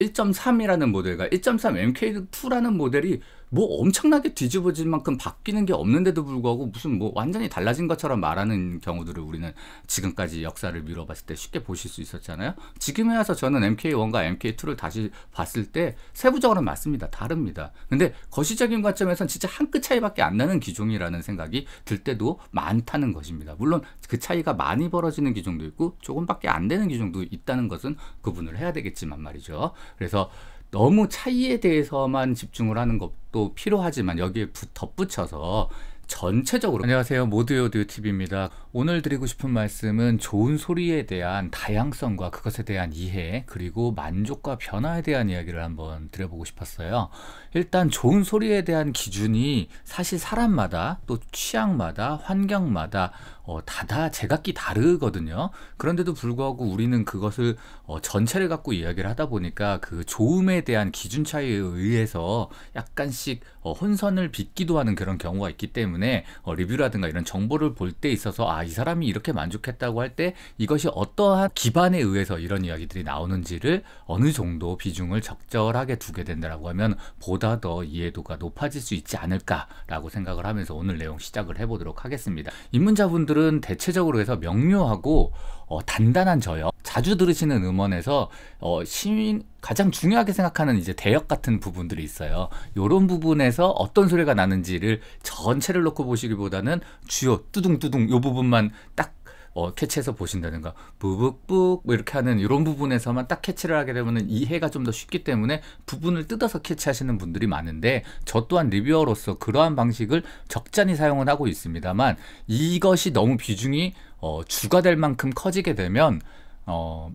1.3이라는 모델과 1.3 MK2라는 모델이 뭐 엄청나게 뒤집어질 만큼 바뀌는 게 없는데도 불구하고 무슨 뭐 완전히 달라진 것처럼 말하는 경우들을 우리는 지금까지 역사를 미뤄봤을 때 쉽게 보실 수 있었잖아요. 지금에 와서 저는 MK1과 MK2를 다시 봤을 때 세부적으로는 맞습니다. 다릅니다. 근데 거시적인 관점에선 진짜 한 끗 차이밖에 안 나는 기종이라는 생각이 들 때도 많다는 것입니다. 물론 그 차이가 많이 벌어지는 기종도 있고 조금밖에 안 되는 기종도 있다는 것은 구분을 해야 되겠지만 말이죠. 그래서 너무 차이에 대해서만 집중을 하는 것도 필요하지만 여기에 덧붙여서 전체적으로 안녕하세요 모두요두 TV입니다. 오늘 드리고 싶은 말씀은 좋은 소리에 대한 다양성과 그것에 대한 이해 그리고 만족과 변화에 대한 이야기를 한번 드려보고 싶었어요. 일단 좋은 소리에 대한 기준이 사실 사람마다 또 취향마다 환경마다 어, 다다 제각기 다르거든요. 그런데도 불구하고 우리는 그것을 어, 전체를 갖고 이야기를 하다 보니까 그조음에 대한 기준 차이에 의해서 약간씩 어, 혼선을 빚기도 하는 그런 경우가 있기 때문에 어, 리뷰라든가 이런 정보를 볼 때 있어서 아 이 사람이 이렇게 만족했다고 할 때 이것이 어떠한 기반에 의해서 이런 이야기들이 나오는지를 어느 정도 비중을 적절하게 두게 된다라고 하면 보다 더 이해도가 높아질 수 있지 않을까라고 생각을 하면서 오늘 내용 시작을 해보도록 하겠습니다. 입문자분들 음원들은 대체적으로 해서 명료하고 어, 단단한 저요. 자주 들으시는 음원에서 어, 시민 가장 중요하게 생각하는 이제 대역 같은 부분들이 있어요. 이런 부분에서 어떤 소리가 나는지를 전체를 놓고 보시기보다는 주요 뚜둥뚜둥 요 부분만 딱 어, 캐치해서 보신다든가 부북북 뭐 이렇게 하는 이런 부분에서만 딱 캐치를 하게 되면 이해가 좀 더 쉽기 때문에 부분을 뜯어서 캐치하시는 분들이 많은데 저 또한 리뷰어로서 그러한 방식을 적잖이 사용을 하고 있습니다만 이것이 너무 비중이 어, 주가 될 만큼 커지게 되면 어,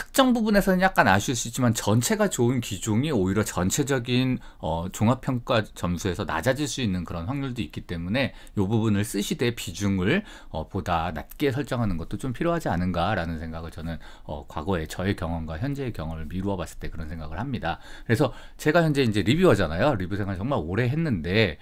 특정 부분에서는 약간 아쉬울 수 있지만 전체가 좋은 기종이 오히려 전체적인 어, 종합평가 점수에서 낮아질 수 있는 그런 확률도 있기 때문에 이 부분을 쓰시되 비중을 어, 보다 낮게 설정하는 것도 좀 필요하지 않은가라는 생각을 저는 어, 과거에 저의 경험과 현재의 경험을 미루어 봤을 때 그런 생각을 합니다. 그래서 제가 현재 이제 리뷰어잖아요. 리뷰 생활 정말 오래 했는데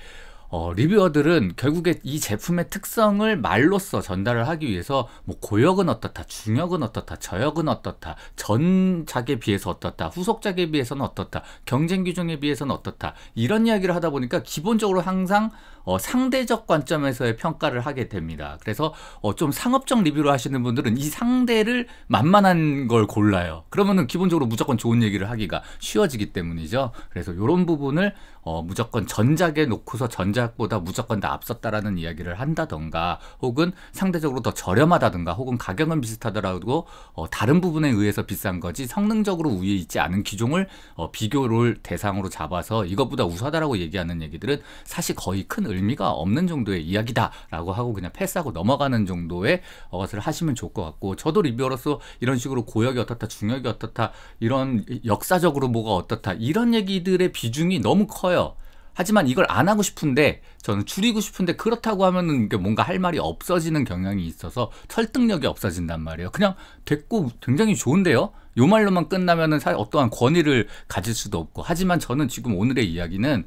어, 리뷰어들은 결국에 이 제품의 특성을 말로써 전달을 하기 위해서 뭐 고역은 어떻다, 중역은 어떻다, 저역은 어떻다, 전작에 비해서 어떻다, 후속작에 비해서는 어떻다, 경쟁 규정에 비해서는 어떻다 이런 이야기를 하다 보니까 기본적으로 항상 어, 상대적 관점에서의 평가를 하게 됩니다. 그래서 어, 좀 상업적 리뷰를 하시는 분들은 이 상대를 만만한 걸 골라요. 그러면은 기본적으로 무조건 좋은 얘기를 하기가 쉬워지기 때문이죠. 그래서 이런 부분을 어, 무조건 전작에 놓고서 전작보다 무조건 나 앞섰다라는 이야기를 한다던가 혹은 상대적으로 더 저렴하다든가 혹은 가격은 비슷하더라도 어, 다른 부분에 의해서 비싼 거지 성능적으로 우위에 있지 않은 기종을 어, 비교를 대상으로 잡아서 이것보다 우수하다라고 얘기하는 얘기들은 사실 거의 큰 의미가 없는 정도의 이야기다라고 하고 그냥 패스하고 넘어가는 정도의 것을 하시면 좋을 것 같고 저도 리뷰어로서 이런 식으로 고역이 어떻다 중역이 어떻다 이런 역사적으로 뭐가 어떻다 이런 얘기들의 비중이 너무 커요. 있어요. 하지만 이걸 안 하고 싶은데 저는 줄이고 싶은데 그렇다고 하면은 뭔가 할 말이 없어지는 경향이 있어서 설득력이 없어진단 말이에요. 그냥 됐고 굉장히 좋은데요. 요 말로만 끝나면은 사실 어떠한 권위를 가질 수도 없고 하지만 저는 지금 오늘의 이야기는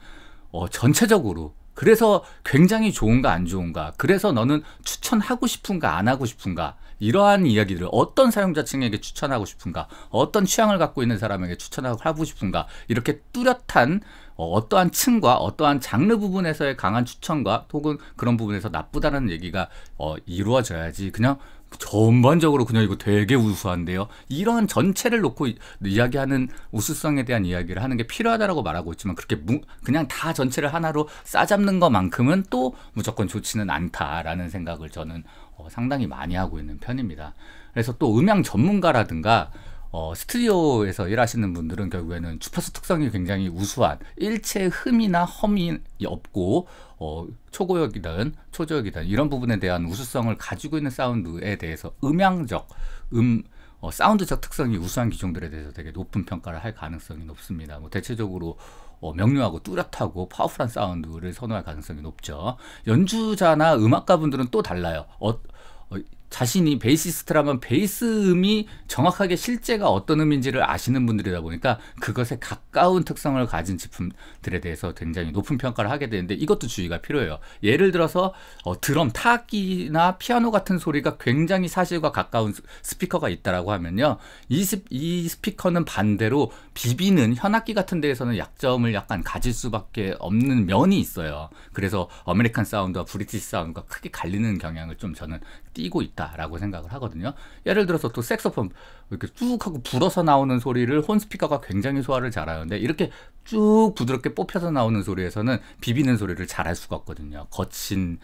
어 전체적으로 그래서 굉장히 좋은가 안 좋은가 그래서 너는 추천하고 싶은가 안 하고 싶은가 이러한 이야기들을 어떤 사용자층에게 추천하고 싶은가 어떤 취향을 갖고 있는 사람에게 추천하고 싶은가 이렇게 뚜렷한 어, 떠한 층과 어떠한 장르 부분에서의 강한 추천과 혹은 그런 부분에서 나쁘다는 얘기가 어, 이루어져야지 그냥 전반적으로 그냥 이거 되게 우수한데요. 이런 전체를 놓고 이야기하는 우수성에 대한 이야기를 하는 게 필요하다라고 말하고 있지만 그렇게 무, 그냥 다 전체를 하나로 싸잡는 것만큼은 또 무조건 좋지는 않다라는 생각을 저는 어, 상당히 많이 하고 있는 편입니다. 그래서 또 음향 전문가라든가 어, 스튜디오에서 일하시는 분들은 결국에는 주파수 특성이 굉장히 우수한 일체 흠이나 험이 없고 어, 초고역이든 초저역이든 이런 부분에 대한 우수성을 가지고 있는 사운드에 대해서 음향적 음 어, 사운드적 특성이 우수한 기종들에 대해서 되게 높은 평가를 할 가능성이 높습니다. 뭐 대체적으로 어, 명료하고 뚜렷하고 파워풀한 사운드를 선호할 가능성이 높죠. 연주자나 음악가분들은 또 달라요. 어, 어 자신이 베이시스트라면 베이스 음이 정확하게 실제가 어떤 음인지를 아시는 분들이다 보니까 그것에 가까운 특성을 가진 제품들에 대해서 굉장히 높은 평가를 하게 되는데 이것도 주의가 필요해요. 예를 들어서 어, 드럼, 타악기나 피아노 같은 소리가 굉장히 사실과 가까운 스피커가 있다라고 하면요. 이, 스, 이 스피커는 반대로 비비는 현악기 같은 데에서는 약점을 약간 가질 수밖에 없는 면이 있어요. 그래서 아메리칸 사운드와 브리티시 사운드가 크게 갈리는 경향을 좀 저는 뛰고 있다라고 생각을 하거든요. 예를 들어서 또 색소폰 이렇게 쭉 하고 불어서 나오는 소리를 혼스피커가 굉장히 소화를 잘하는데 이렇게 쭉 부드럽게 뽑혀서 나오는 소리에서는 비비는 소리를 잘 할 수가 없거든요. 거친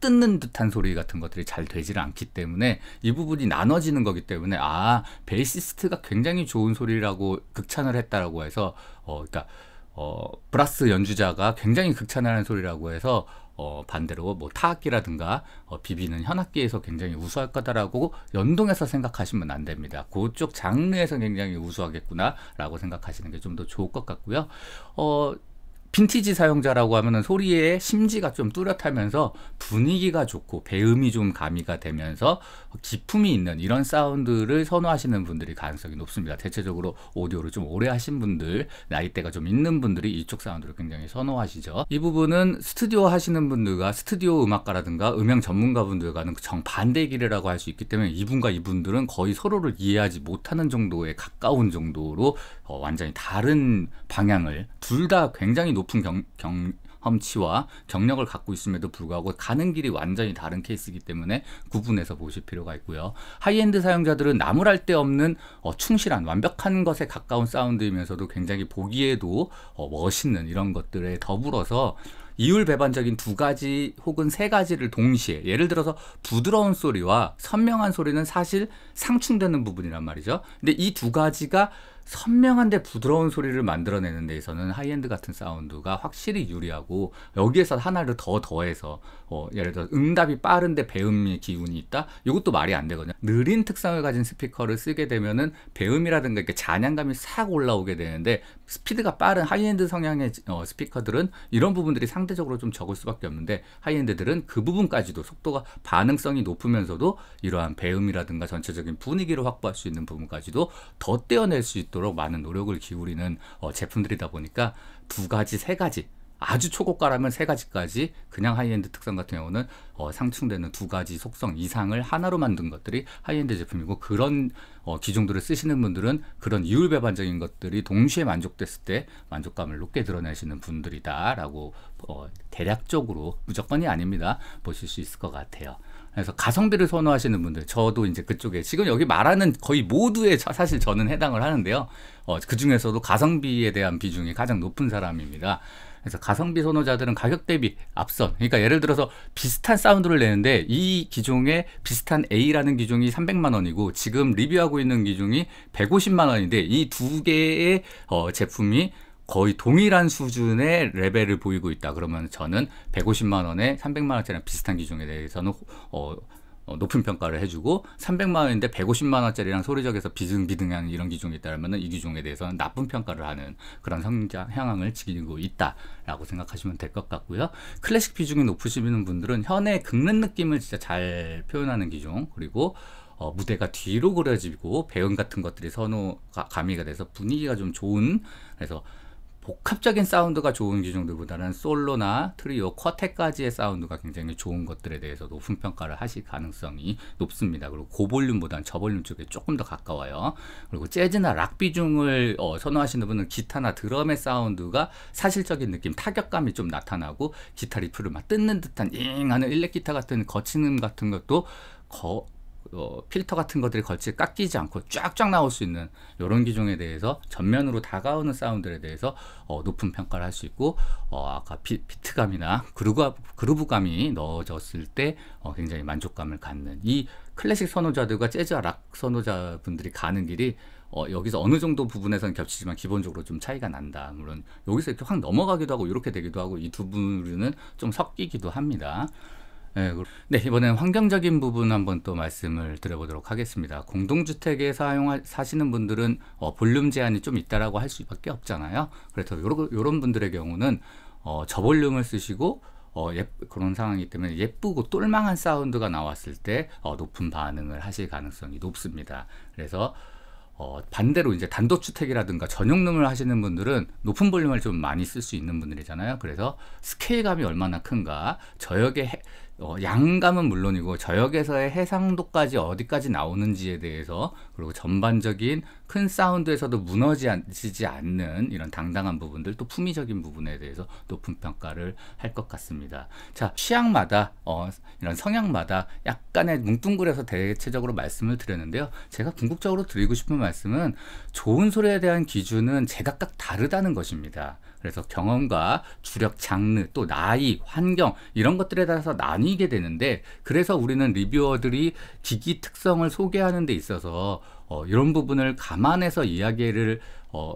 뜯는 듯한 소리 같은 것들이 잘 되질 않기 때문에 이 부분이 나눠지는 거기 때문에 아 베이시스트가 굉장히 좋은 소리라고 극찬을 했다라고 해서 어 그러니까 어 브라스 연주자가 굉장히 극찬하는 소리라고 해서 어, 반대로 뭐 타악기라든가 어, 비비는 현악기에서 굉장히 우수할 거다라고 연동해서 생각하시면 안 됩니다. 그쪽 장르에서 굉장히 우수하겠구나라고 생각하시는 게 좀 더 좋을 것 같고요. 어, 빈티지 사용자라고 하면은 소리에 심지가 좀 뚜렷하면서 분위기가 좋고 배음이 좀 가미가 되면서 기품이 있는 이런 사운드를 선호하시는 분들이 가능성이 높습니다. 대체적으로 오디오를 좀 오래 하신 분들, 나이대가 좀 있는 분들이 이쪽 사운드를 굉장히 선호하시죠. 이 부분은 스튜디오 하시는 분들과 스튜디오 음악가라든가 음향 전문가분들과는 정반대 길이라고 할 수 있기 때문에 이분과 이분들은 거의 서로를 이해하지 못하는 정도에 가까운 정도로 어, 완전히 다른 방향을 둘다 굉장히 높은 경, 경, 험치와 경력을 갖고 있음에도 불구하고 가는 길이 완전히 다른 케이스이기 때문에 구분해서 보실 필요가 있고요. 하이엔드 사용자들은 나무랄 데 없는 어, 충실한 완벽한 것에 가까운 사운드이면서도 굉장히 보기에도 어, 멋있는 이런 것들에 더불어서 이율배반적인 두 가지 혹은 세 가지를 동시에 예를 들어서 부드러운 소리와 선명한 소리는 사실 상충되는 부분이란 말이죠. 근데 이 두 가지가 선명한데 부드러운 소리를 만들어내는 데에서는 하이엔드 같은 사운드가 확실히 유리하고 여기에서 하나를 더 더해서 어, 예를 들어 응답이 빠른데 배음의 기운이 있다 이것도 말이 안 되거든요 느린 특성을 가진 스피커를 쓰게 되면은 배음이라든가 이렇게 잔향감이 싹 올라오게 되는데 스피드가 빠른 하이엔드 성향의 어, 스피커들은 이런 부분들이 상대적으로 좀 적을 수밖에 없는데 하이엔드들은 그 부분까지도 속도가 반응성이 높으면서도 이러한 배음이라든가 전체적인 분위기를 확보할 수 있는 부분까지도 더 떼어낼 수있다 있도록 많은 노력을 기울이는 어, 제품들이다 보니까 두 가지, 세 가지 아주 초고가라면 세 가지까지 그냥 하이엔드 특성 같은 경우는 어, 상충되는 두 가지 속성 이상을 하나로 만든 것들이 하이엔드 제품이고 그런 어, 기종들을 쓰시는 분들은 그런 이율 배반적인 것들이 동시에 만족됐을 때 만족감을 높게 드러내시는 분들이다라고 어, 대략적으로 무조건이 아닙니다 보실 수 있을 것 같아요. 그래서 가성비를 선호하시는 분들, 저도 이제 그쪽에 지금 여기 말하는 거의 모두의 사실 저는 해당을 하는데요. 어, 그 중에서도 가성비에 대한 비중이 가장 높은 사람입니다. 그래서 가성비 선호자들은 가격 대비 앞선 그러니까 예를 들어서 비슷한 사운드를 내는데 이 기종의 비슷한 A라는 기종이 300만 원이고 지금 리뷰하고 있는 기종이 150만 원인데 이 두 개의 어, 제품이 거의 동일한 수준의 레벨을 보이고 있다. 그러면 저는 150만 원에 300만 원짜리랑 비슷한 기종에 대해서는 어, 어, 높은 평가를 해주고 300만 원인데 150만 원짜리랑 소리적에서 비등비등한 이런 기종이 있다면 이 기종에 대해서는 나쁜 평가를 하는 그런 성장 향황을 지니고 있다라고 생각하시면 될 것 같고요. 클래식 비중이 높으시는 분들은 현의 긁는 느낌을 진짜 잘 표현하는 기종 그리고 어, 무대가 뒤로 그려지고 배경 같은 것들이 선호가 가미가 돼서 분위기가 좀 좋은 그래서 복합적인 사운드가 좋은 기종들보다는 솔로나 트리오, 쿼텟까지의 사운드가 굉장히 좋은 것들에 대해서 높은 평가를 하실 가능성이 높습니다. 그리고 고볼륨보다는 저볼륨 쪽에 조금 더 가까워요. 그리고 재즈나 락 비중을 어, 선호하시는 분은 기타나 드럼의 사운드가 사실적인 느낌, 타격감이 좀 나타나고 기타 리프를 막 뜯는 듯한 잉 하는 일렉 기타 같은 거친 음 같은 것도 거, 어, 필터 같은 것들이 걸치 깎이지 않고 쫙쫙 나올 수 있는 이런 기종에 대해서 전면으로 다가오는 사운드에 대해서 어, 높은 평가를 할 수 있고 어, 아까 비, 트감이나 그루브, 그루브감이 넣어졌을 때 어, 굉장히 만족감을 갖는 이 클래식 선호자들과 재즈와 락 선호자분들이 가는 길이 어, 여기서 어느 정도 부분에서는 겹치지만 기본적으로 좀 차이가 난다. 물론 여기서 이렇게 확 넘어가기도 하고 이렇게 되기도 하고 이 두 분류는 좀 섞이기도 합니다. 네, 네 이번엔 환경적인 부분 한번 또 말씀을 드려보도록 하겠습니다. 공동주택에 사용 사시는 분들은 어, 볼륨 제한이 좀 있다라고 할 수밖에 없잖아요. 그래서 요런 분들의 경우는 어, 저볼륨을 쓰시고 어, 예, 그런 상황이기 때문에 예쁘고 똘망한 사운드가 나왔을 때 어, 높은 반응을 하실 가능성이 높습니다. 그래서 어, 반대로 이제 단독주택이라든가 전용룸을 하시는 분들은 높은 볼륨을 좀 많이 쓸 수 있는 분들이잖아요. 그래서 스케일감이 얼마나 큰가, 저역의 해, 어, 양감은 물론이고 저역에서의 해상도까지 어디까지 나오는지에 대해서 그리고 전반적인 큰 사운드에서도 무너지지 않는 이런 당당한 부분들 또 품위적인 부분에 대해서 높은 평가를 할 것 같습니다. 자 취향마다 어, 이런 성향마다 약간의 뭉뚱그려서 대체적으로 말씀을 드렸는데요. 제가 궁극적으로 드리고 싶은 말씀은 좋은 소리에 대한 기준은 제각각 다르다는 것입니다. 그래서 경험과 주력 장르 또 나이 환경 이런 것들에 따라서 나뉘게 되는데 그래서 우리는 리뷰어들이 기기 특성을 소개하는 데 있어서 어, 이런 부분을 감안해서 이야기를 어,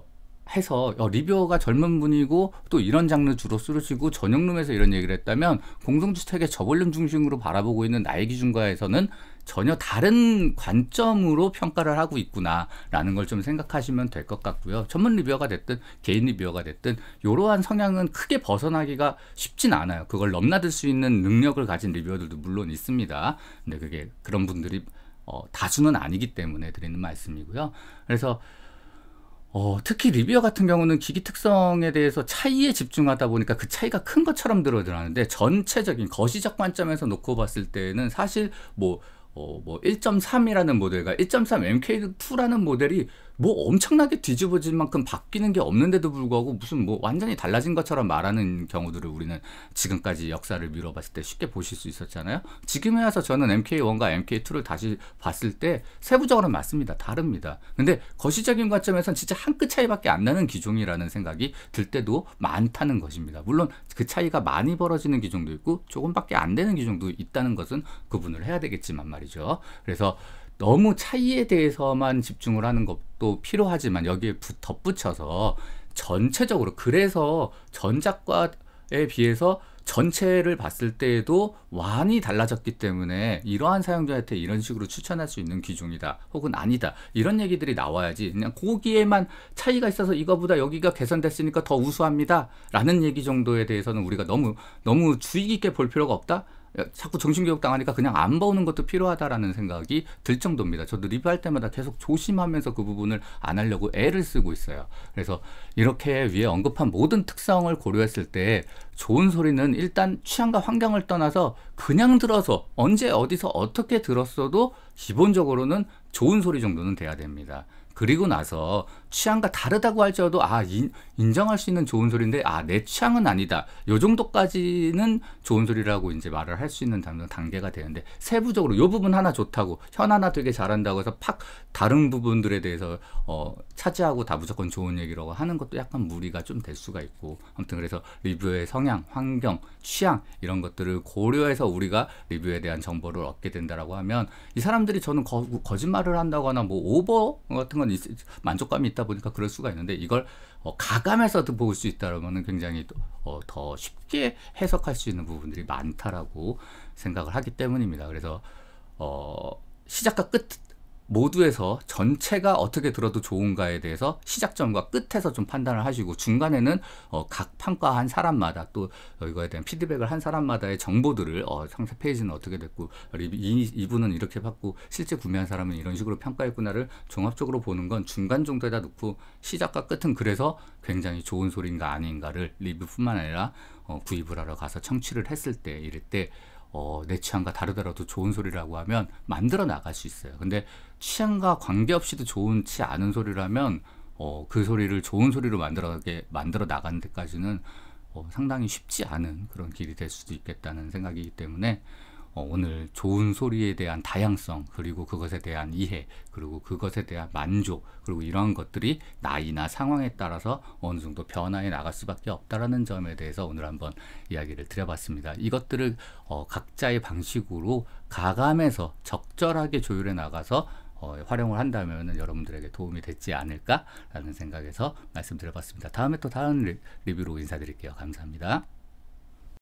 해서 어, 리뷰어가 젊은 분이고 또 이런 장르 주로 쓰시고 전용룸에서 이런 얘기를 했다면 공동주택의 저볼륨 중심으로 바라보고 있는 나의 기준과에서는 전혀 다른 관점으로 평가를 하고 있구나라는 걸 좀 생각하시면 될 것 같고요. 전문 리뷰어가 됐든 개인 리뷰어가 됐든 이러한 성향은 크게 벗어나기가 쉽진 않아요. 그걸 넘나들 수 있는 능력을 가진 리뷰어들도 물론 있습니다. 근데 그게 그런 분들이 어, 다수는 아니기 때문에 드리는 말씀이고요. 그래서 어, 특히 리뷰어 같은 경우는 기기 특성에 대해서 차이에 집중하다 보니까 그 차이가 큰 것처럼 들어드는데 라 전체적인 거시적 관점에서 놓고 봤을 때는 사실 뭐 어, 뭐 1.3이라는 모델과 1.3 MK2라는 모델이 뭐 엄청나게 뒤집어질 만큼 바뀌는 게 없는데도 불구하고 무슨 뭐 완전히 달라진 것처럼 말하는 경우들을 우리는 지금까지 역사를 미뤄봤을 때 쉽게 보실 수 있었잖아요. 지금에 와서 저는 MK1과 MK2를 다시 봤을 때 세부적으로는 맞습니다. 다릅니다. 근데 거시적인 관점에선 진짜 한 끗 차이밖에 안 나는 기종이라는 생각이 들 때도 많다는 것입니다. 물론 그 차이가 많이 벌어지는 기종도 있고 조금밖에 안 되는 기종도 있다는 것은 구분을 해야 되겠지만 말이죠. 그래서 너무 차이에 대해서만 집중을 하는 것도 필요하지만 여기에 덧붙여서 전체적으로 그래서 전작과에 비해서 전체를 봤을 때에도 완이 달라졌기 때문에 이러한 사용자한테 이런 식으로 추천할 수 있는 기종이다 혹은 아니다 이런 얘기들이 나와야지 그냥 거기에만 차이가 있어서 이거보다 여기가 개선됐으니까 더 우수합니다 라는 얘기 정도에 대해서는 우리가 너무 너무 주의 깊게 볼 필요가 없다 자꾸 정신교육 당하니까 그냥 안 보는 것도 필요하다라는 생각이 들 정도입니다. 저도 리뷰할 때마다 계속 조심하면서 그 부분을 안 하려고 애를 쓰고 있어요. 그래서 이렇게 위에 언급한 모든 특성을 고려했을 때 좋은 소리는 일단 취향과 환경을 떠나서 그냥 들어서 언제 어디서 어떻게 들었어도 기본적으로는 좋은 소리 정도는 돼야 됩니다. 그리고 나서 취향과 다르다고 할지라도 아 인, 인정할 수 있는 좋은 소리인데 아 내 취향은 아니다 요 정도까지는 좋은 소리라고 이제 말을 할 수 있는 단계가 되는데 세부적으로 요 부분 하나 좋다고 현 하나 되게 잘한다고 해서 팍 다른 부분들에 대해서 어 차지하고 다 무조건 좋은 얘기라고 하는 것도 약간 무리가 좀 될 수가 있고 아무튼 그래서 리뷰의 성향 환경 취향 이런 것들을 고려해서 우리가 리뷰에 대한 정보를 얻게 된다라고 하면 이 사람들이 저는 거, 짓말을 한다거나 뭐 오버 같은 건건 있, 만족감이 있다 보니까 그럴 수가 있는데 이걸 어, 가감해서 도볼 수 있다면은 굉장히 어, 더 쉽게 해석할 수 있는 부분들이 많다라고 생각을 하기 때문입니다. 그래서 어, 시작과 끝 모두에서 전체가 어떻게 들어도 좋은가에 대해서 시작점과 끝에서 좀 판단을 하시고 중간에는 어, 각 평가한 사람마다 또 어, 이거에 대한 피드백을 한 사람마다의 정보들을 어, 상세 페이지는 어떻게 됐고 이, 이분은 이렇게 받고 실제 구매한 사람은 이런 식으로 평가했구나를 종합적으로 보는 건 중간 정도에다 놓고 시작과 끝은 그래서 굉장히 좋은 소리인가 아닌가를 리뷰뿐만 아니라 어, 구입을 하러 가서 청취를 했을 때 이럴 때 어, 내 취향과 다르더라도 좋은 소리라고 하면 만들어 나갈 수 있어요. 근데 취향과 관계없이도 좋은치 않은 소리라면 어, 그 소리를 좋은 소리로 만들어게 만들어 나가는 데까지는 어, 상당히 쉽지 않은 그런 길이 될 수도 있겠다는 생각이기 때문에 어, 오늘 좋은 소리에 대한 다양성 그리고 그것에 대한 이해 그리고 그것에 대한 만족 그리고 이러한 것들이 나이나 상황에 따라서 어느 정도 변화해 나갈 수밖에 없다라는 점에 대해서 오늘 한번 이야기를 드려봤습니다. 이것들을 어, 각자의 방식으로 가감해서 적절하게 조율해 나가서 어, 활용을 한다면 여러분들에게 도움이 됐지 않을까라는 생각에서 말씀드려봤습니다. 다음에 또 다른 리, 리뷰로 인사드릴게요. 감사합니다.